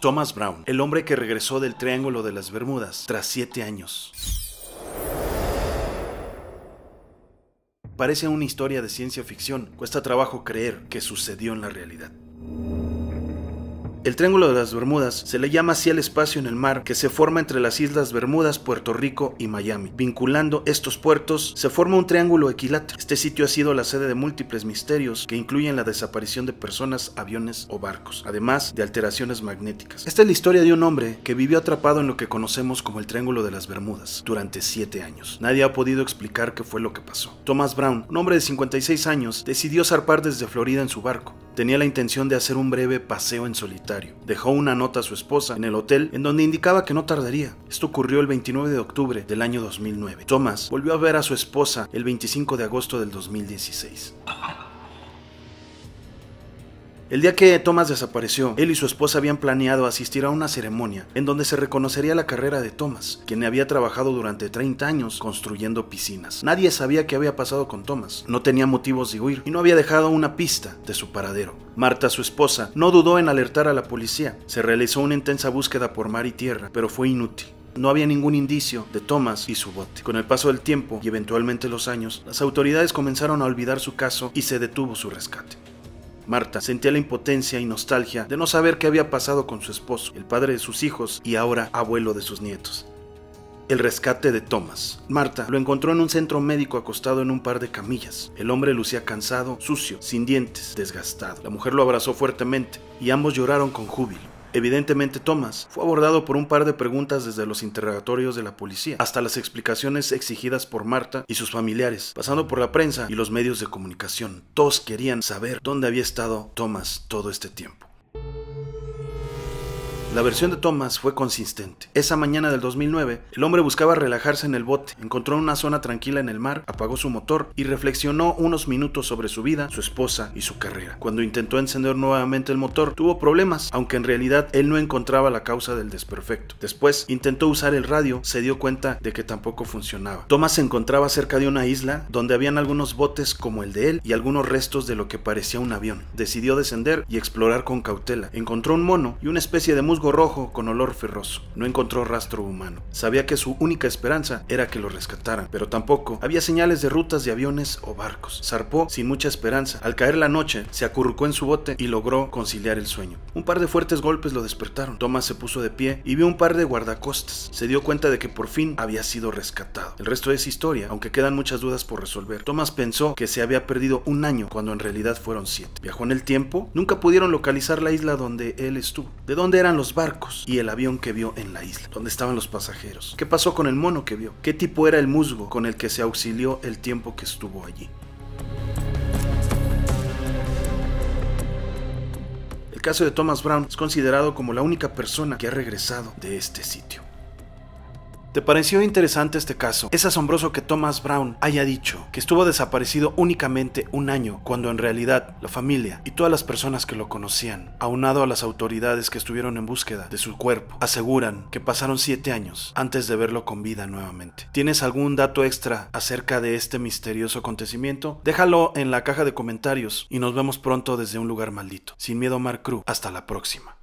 Thomas Brown, el hombre que regresó del Triángulo de las Bermudas tras siete años. Parece una historia de ciencia ficción, cuesta trabajo creer que sucedió en la realidad. El Triángulo de las Bermudas se le llama así al espacio en el mar que se forma entre las Islas Bermudas, Puerto Rico y Miami. Vinculando estos puertos, se forma un triángulo equilátero. Este sitio ha sido la sede de múltiples misterios que incluyen la desaparición de personas, aviones o barcos, además de alteraciones magnéticas. Esta es la historia de un hombre que vivió atrapado en lo que conocemos como el Triángulo de las Bermudas durante 7 años. Nadie ha podido explicar qué fue lo que pasó. Thomas Brown, un hombre de 56 años, decidió zarpar desde Florida en su barco tenía la intención de hacer un breve paseo en solitario. Dejó una nota a su esposa en el hotel en donde indicaba que no tardaría. Esto ocurrió el 29 de octubre del año 2009. Thomas volvió a ver a su esposa el 25 de agosto del 2016. El día que Thomas desapareció, él y su esposa habían planeado asistir a una ceremonia en donde se reconocería la carrera de Thomas, quien había trabajado durante 30 años construyendo piscinas. Nadie sabía qué había pasado con Thomas, no tenía motivos de huir y no había dejado una pista de su paradero. Marta, su esposa, no dudó en alertar a la policía. Se realizó una intensa búsqueda por mar y tierra, pero fue inútil. No había ningún indicio de Thomas y su bote. Con el paso del tiempo y eventualmente los años, las autoridades comenzaron a olvidar su caso y se detuvo su rescate. Marta sentía la impotencia y nostalgia de no saber qué había pasado con su esposo, el padre de sus hijos y ahora abuelo de sus nietos. El rescate de Thomas. Marta lo encontró en un centro médico acostado en un par de camillas. El hombre lucía cansado, sucio, sin dientes, desgastado. La mujer lo abrazó fuertemente y ambos lloraron con júbilo evidentemente Thomas fue abordado por un par de preguntas desde los interrogatorios de la policía hasta las explicaciones exigidas por Marta y sus familiares, pasando por la prensa y los medios de comunicación. Todos querían saber dónde había estado Thomas todo este tiempo. La versión de Thomas fue consistente. Esa mañana del 2009, el hombre buscaba relajarse en el bote, encontró una zona tranquila en el mar, apagó su motor y reflexionó unos minutos sobre su vida, su esposa y su carrera. Cuando intentó encender nuevamente el motor, tuvo problemas, aunque en realidad él no encontraba la causa del desperfecto. Después, intentó usar el radio, se dio cuenta de que tampoco funcionaba. Thomas se encontraba cerca de una isla donde habían algunos botes como el de él y algunos restos de lo que parecía un avión. Decidió descender y explorar con cautela. Encontró un mono y una especie de rojo con olor ferroso. No encontró rastro humano. Sabía que su única esperanza era que lo rescataran, pero tampoco había señales de rutas de aviones o barcos. Zarpó sin mucha esperanza. Al caer la noche, se acurrucó en su bote y logró conciliar el sueño. Un par de fuertes golpes lo despertaron. Thomas se puso de pie y vio un par de guardacostas. Se dio cuenta de que por fin había sido rescatado. El resto es historia, aunque quedan muchas dudas por resolver. Thomas pensó que se había perdido un año cuando en realidad fueron siete. Viajó en el tiempo. Nunca pudieron localizar la isla donde él estuvo. ¿De dónde eran los barcos y el avión que vio en la isla, donde estaban los pasajeros. ¿Qué pasó con el mono que vio? ¿Qué tipo era el musgo con el que se auxilió el tiempo que estuvo allí? El caso de Thomas Brown es considerado como la única persona que ha regresado de este sitio. ¿Te pareció interesante este caso? Es asombroso que Thomas Brown haya dicho que estuvo desaparecido únicamente un año, cuando en realidad la familia y todas las personas que lo conocían, aunado a las autoridades que estuvieron en búsqueda de su cuerpo, aseguran que pasaron siete años antes de verlo con vida nuevamente. ¿Tienes algún dato extra acerca de este misterioso acontecimiento? Déjalo en la caja de comentarios y nos vemos pronto desde un lugar maldito. Sin miedo, Mark Crew. Hasta la próxima.